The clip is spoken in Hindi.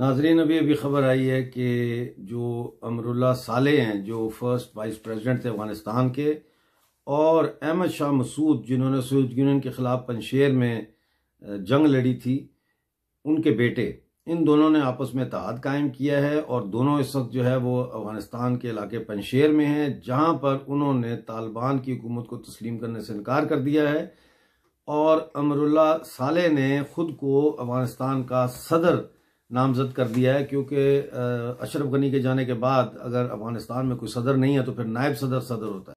नाजरीन अभी अभी खबर आई है कि जो अमरुल्ला साले हैं जो फर्स्ट वाइस प्रेसिडेंट थे अफगानिस्तान के और अहमद शाह मसूद जिन्होंने सोवियत यूनियन के ख़िलाफ़ पंशेर में जंग लड़ी थी उनके बेटे इन दोनों ने आपस में इतिहाद कायम किया है और दोनों इस वक्त जो है वो अफगानिस्तान के इलाके पनशेर में हैं जहाँ पर उन्होंने तालिबान की हुकूमत को तस्लीम करने से इनकार कर दिया है और अमरुल्ला साले ने ख़ुद को अफगानिस्तान का सदर नामजद कर दिया है क्योंकि अशरफ गनी के जाने के बाद अगर अफगानिस्तान में कोई सदर नहीं है तो फिर नायब सदर सदर होता है